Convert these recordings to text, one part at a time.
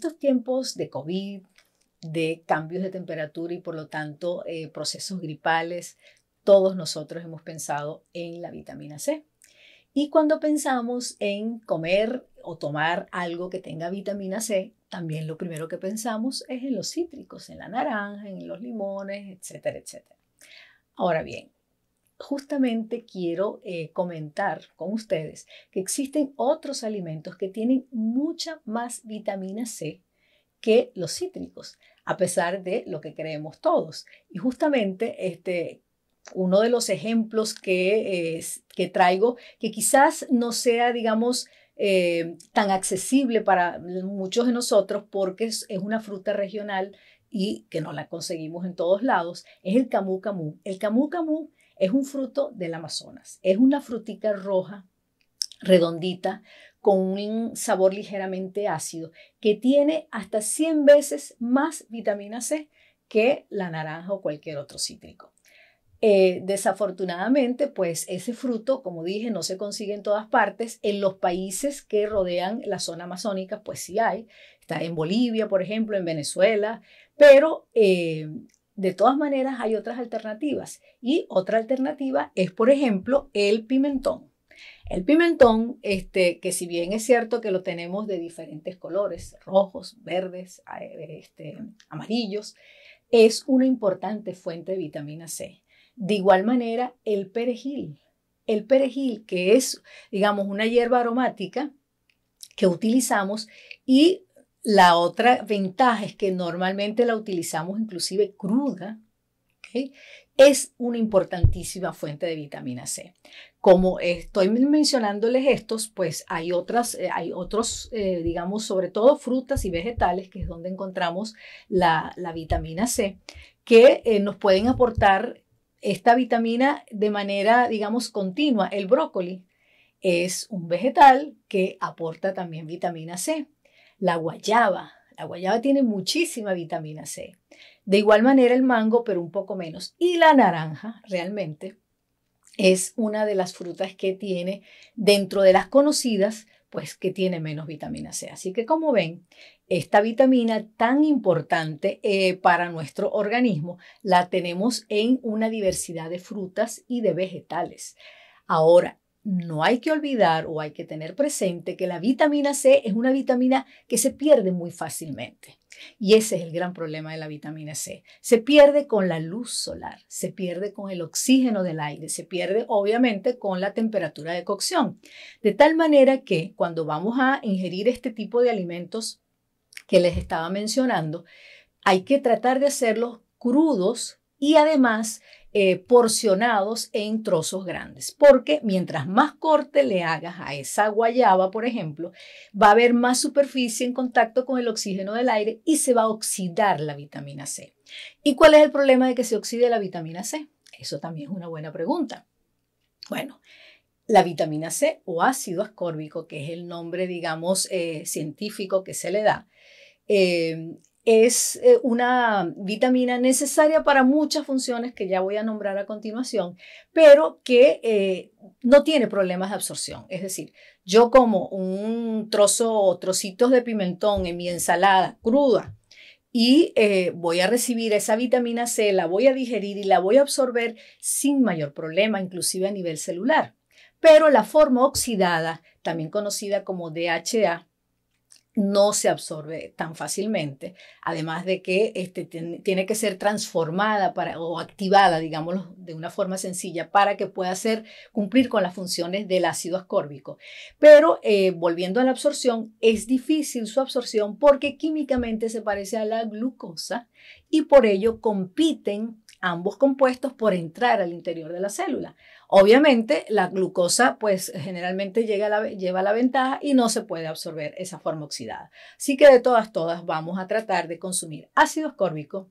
estos tiempos de COVID, de cambios de temperatura y por lo tanto eh, procesos gripales, todos nosotros hemos pensado en la vitamina C. Y cuando pensamos en comer o tomar algo que tenga vitamina C, también lo primero que pensamos es en los cítricos, en la naranja, en los limones, etcétera, etcétera. Ahora bien, justamente quiero eh, comentar con ustedes que existen otros alimentos que tienen mucha más vitamina C que los cítricos, a pesar de lo que creemos todos. Y justamente este, uno de los ejemplos que, que traigo, que quizás no sea, digamos, eh, tan accesible para muchos de nosotros porque es, una fruta regional y que no la conseguimos en todos lados, es el camu camu. El camu camu es un fruto del Amazonas. Es una frutica roja, redondita, con un sabor ligeramente ácido, que tiene hasta 100 veces más vitamina C que la naranja o cualquier otro cítrico. Eh, desafortunadamente, pues ese fruto, como dije, no se consigue en todas partes. En los países que rodean la zona amazónica, pues sí hay. Está en Bolivia, por ejemplo, en Venezuela, pero eh, de todas maneras, hay otras alternativas y otra alternativa es, por ejemplo, el pimentón. El pimentón, este, que si bien es cierto que lo tenemos de diferentes colores, rojos, verdes, este, amarillos, es una importante fuente de vitamina C. De igual manera, el perejil. El perejil, que es, digamos, una hierba aromática que utilizamos y la otra ventaja es que normalmente la utilizamos inclusive cruda. Es una importantísima fuente de vitamina C. Como estoy mencionándoles estos, pues hay otras, eh, hay otros, eh, digamos, sobre todo frutas y vegetales, que es donde encontramos la, vitamina C, que eh, nos pueden aportar esta vitamina de manera, digamos, continua. El brócoli es un vegetal que aporta también vitamina C la guayaba. La guayaba tiene muchísima vitamina C. De igual manera el mango, pero un poco menos. Y la naranja, realmente, es una de las frutas que tiene dentro de las conocidas, pues que tiene menos vitamina C. Así que como ven, esta vitamina tan importante eh, para nuestro organismo la tenemos en una diversidad de frutas y de vegetales. Ahora, no hay que olvidar o hay que tener presente que la vitamina C es una vitamina que se pierde muy fácilmente. Y ese es el gran problema de la vitamina C. Se pierde con la luz solar, se pierde con el oxígeno del aire, se pierde obviamente con la temperatura de cocción. De tal manera que cuando vamos a ingerir este tipo de alimentos que les estaba mencionando, hay que tratar de hacerlos crudos y además eh, porcionados en trozos grandes, porque mientras más corte le hagas a esa guayaba, por ejemplo, va a haber más superficie en contacto con el oxígeno del aire y se va a oxidar la vitamina C. ¿Y cuál es el problema de que se oxide la vitamina C? Eso también es una buena pregunta. Bueno, la vitamina C o ácido ascórbico, que es el nombre, digamos, eh, científico que se le da, eh, es eh, una vitamina necesaria para muchas funciones que ya voy a nombrar a continuación, pero que eh, no tiene problemas de absorción. Es decir, yo como un trozo o trocitos de pimentón en mi ensalada cruda y eh, voy a recibir esa vitamina C, la voy a digerir y la voy a absorber sin mayor problema, inclusive a nivel celular. Pero la forma oxidada, también conocida como DHA, no se absorbe tan fácilmente, además de que este, tiene que ser transformada para, o activada, digámoslo, de una forma sencilla para que pueda ser, cumplir con las funciones del ácido ascórbico. Pero eh, volviendo a la absorción, es difícil su absorción porque químicamente se parece a la glucosa y por ello compiten ambos compuestos por entrar al interior de la célula. Obviamente, la glucosa, pues generalmente llega a la, lleva la ventaja y no se puede absorber esa forma oxidada. Así que de todas, todas vamos a tratar de consumir ácido ascórbico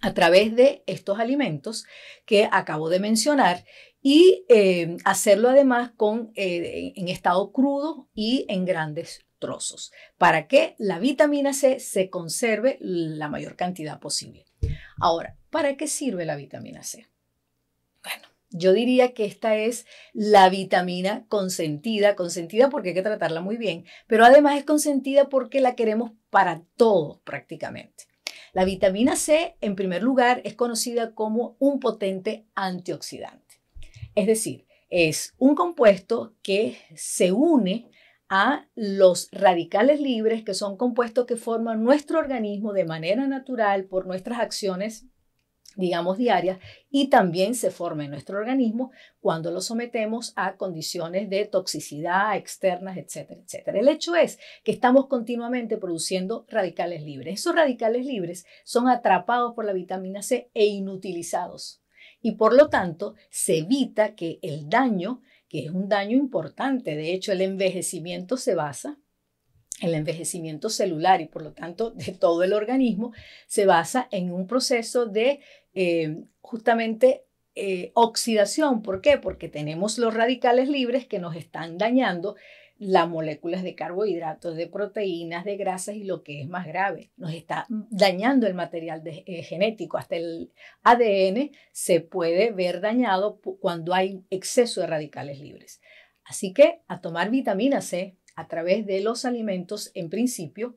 a través de estos alimentos que acabo de mencionar y eh, hacerlo además con, eh, en estado crudo y en grandes trozos, para que la vitamina C se conserve la mayor cantidad posible. Ahora, ¿Para qué sirve la vitamina C? Bueno, yo diría que esta es la vitamina consentida, consentida porque hay que tratarla muy bien, pero además es consentida porque la queremos para todos prácticamente. La vitamina C, en primer lugar, es conocida como un potente antioxidante. Es decir, es un compuesto que se une a los radicales libres, que son compuestos que forman nuestro organismo de manera natural por nuestras acciones digamos, diarias y también se forma en nuestro organismo cuando lo sometemos a condiciones de toxicidad externas, etcétera, etcétera. El hecho es que estamos continuamente produciendo radicales libres. Esos radicales libres son atrapados por la vitamina C e inutilizados. Y por lo tanto, se evita que el daño, que es un daño importante, de hecho el envejecimiento se basa el envejecimiento celular y por lo tanto de todo el organismo se basa en un proceso de eh, justamente eh, oxidación. ¿Por qué? Porque tenemos los radicales libres que nos están dañando las moléculas de carbohidratos, de proteínas, de grasas y lo que es más grave, nos está dañando el material eh, genético. Hasta el ADN se puede ver dañado cuando hay exceso de radicales libres. Así que a tomar vitamina C, a través de los alimentos en principio,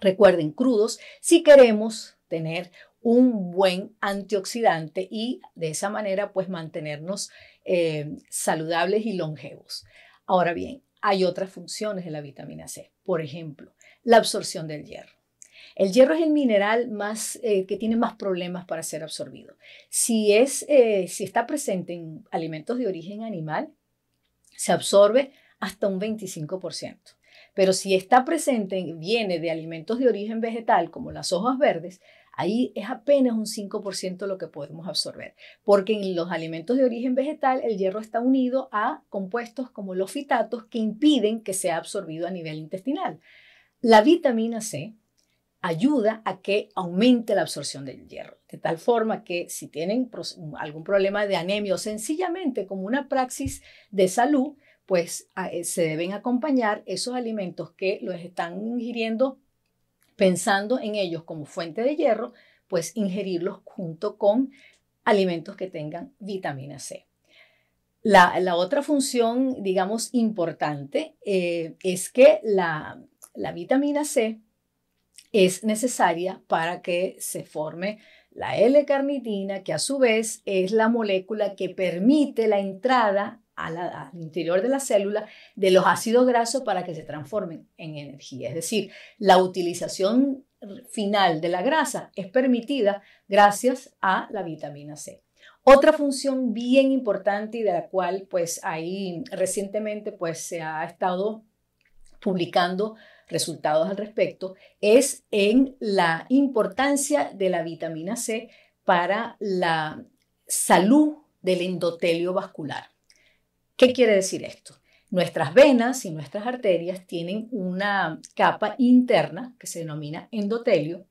recuerden crudos, si queremos tener un buen antioxidante y de esa manera pues mantenernos eh, saludables y longevos. Ahora bien, hay otras funciones de la vitamina C, por ejemplo, la absorción del hierro. El hierro es el mineral más, eh, que tiene más problemas para ser absorbido. Si, es, eh, si está presente en alimentos de origen animal, se absorbe hasta un 25%. Pero si está presente, viene de alimentos de origen vegetal, como las hojas verdes, ahí es apenas un 5% lo que podemos absorber, porque en los alimentos de origen vegetal el hierro está unido a compuestos como los fitatos que impiden que sea absorbido a nivel intestinal. La vitamina C ayuda a que aumente la absorción del hierro, de tal forma que si tienen algún problema de anemia o sencillamente como una praxis de salud, pues eh, se deben acompañar esos alimentos que los están ingiriendo pensando en ellos como fuente de hierro, pues ingerirlos junto con alimentos que tengan vitamina C. La, otra función, digamos, importante eh, es que la, la vitamina C es necesaria para que se forme la L-carnitina, que a su vez es la molécula que permite la entrada al interior de la célula de los ácidos grasos para que se transformen en energía. Es decir, la utilización final de la grasa es permitida gracias a la vitamina C. Otra función bien importante y de la cual pues ahí recientemente pues se ha estado publicando resultados al respecto es en la importancia de la vitamina C para la salud del endotelio vascular. ¿Qué quiere decir esto? Nuestras venas y nuestras arterias tienen una capa interna que se denomina endotelio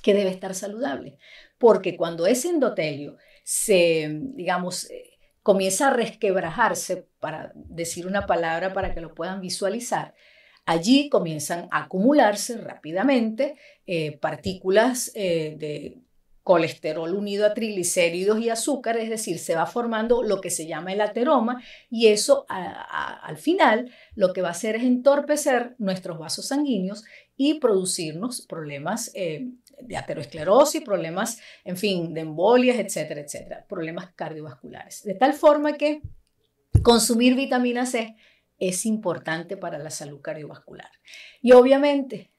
que debe estar saludable, porque cuando ese endotelio se, digamos, eh, comienza a resquebrajarse, para decir una palabra para que lo puedan visualizar, allí comienzan a acumularse rápidamente eh, partículas eh, de colesterol unido a triglicéridos y azúcar, es decir, se va formando lo que se llama el ateroma y eso al final lo que va a hacer es entorpecer nuestros vasos sanguíneos y producirnos problemas eh, de aterosclerosis, problemas, en fin, de embolias, etcétera, etcétera, problemas cardiovasculares. De tal forma que consumir vitamina C es importante para la salud cardiovascular y obviamente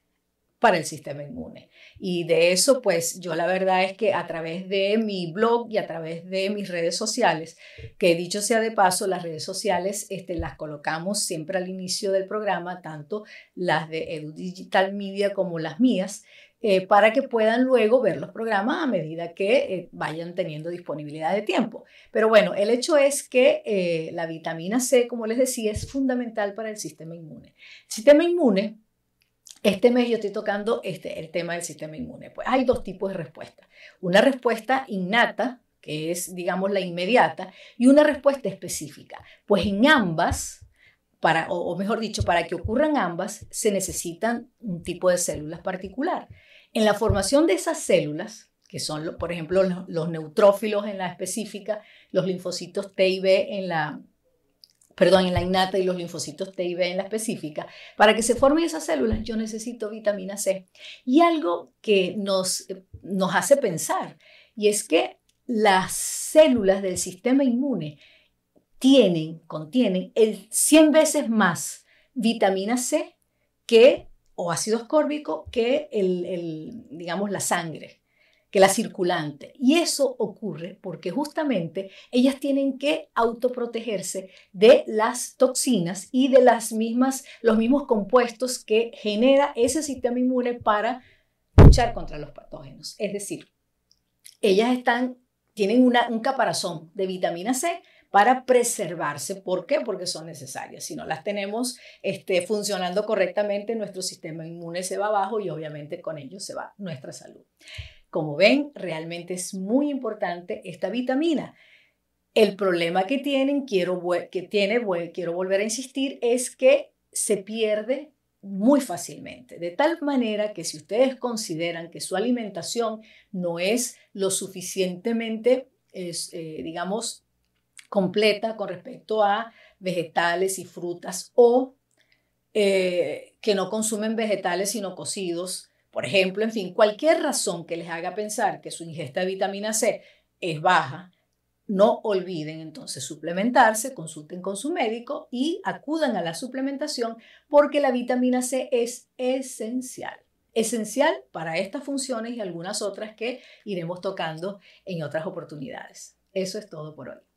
para el sistema inmune. Y de eso, pues yo la verdad es que a través de mi blog y a través de mis redes sociales, que dicho sea de paso, las redes sociales este, las colocamos siempre al inicio del programa, tanto las de Edu Digital Media como las mías. Eh, para que puedan luego ver los programas a medida que eh, vayan teniendo disponibilidad de tiempo. Pero bueno, el hecho es que eh, la vitamina C, como les decía, es fundamental para el sistema inmune. sistema inmune este mes yo estoy tocando este, el tema del sistema inmune. Pues hay dos tipos de respuesta. Una respuesta innata, que es, digamos, la inmediata, y una respuesta específica. Pues en ambas, para, o, o mejor dicho, para que ocurran ambas, se necesitan un tipo de células particular. En la formación de esas células, que son, por ejemplo, los neutrófilos en la específica, los linfocitos T y B en la, perdón, en la innata y los linfocitos T y B en la específica, para que se formen esas células yo necesito vitamina C. Y algo que nos, eh, nos hace pensar, y es que las células del sistema inmune tienen, contienen el 100 veces más vitamina C que, o ácido ascórbico que el, el digamos, la sangre que la circulante. Y eso ocurre porque justamente ellas tienen que autoprotegerse de las toxinas y de las mismas, los mismos compuestos que genera ese sistema inmune para luchar contra los patógenos. Es decir, ellas están, tienen un caparazón de vitamina C para preservarse. ¿Por qué? Porque son necesarias. Si no las tenemos este, funcionando correctamente, nuestro sistema inmune se va abajo y obviamente con ello se va nuestra salud. Como ven, realmente es muy importante esta vitamina. El problema que tienen, quiero, que tiene, quiero volver a insistir, es que se pierde muy fácilmente, de tal manera que si ustedes consideran que su alimentación no es lo suficientemente, es, eh, digamos, completa con respecto a vegetales y frutas o eh, que no consumen vegetales sino cocidos, por ejemplo, en fin, cualquier razón que les haga pensar que su ingesta de vitamina C es baja, no olviden entonces suplementarse, consulten con su médico y acudan a la suplementación porque la vitamina C es esencial. Esencial para estas funciones y algunas otras que iremos tocando en otras oportunidades. Eso es todo por hoy.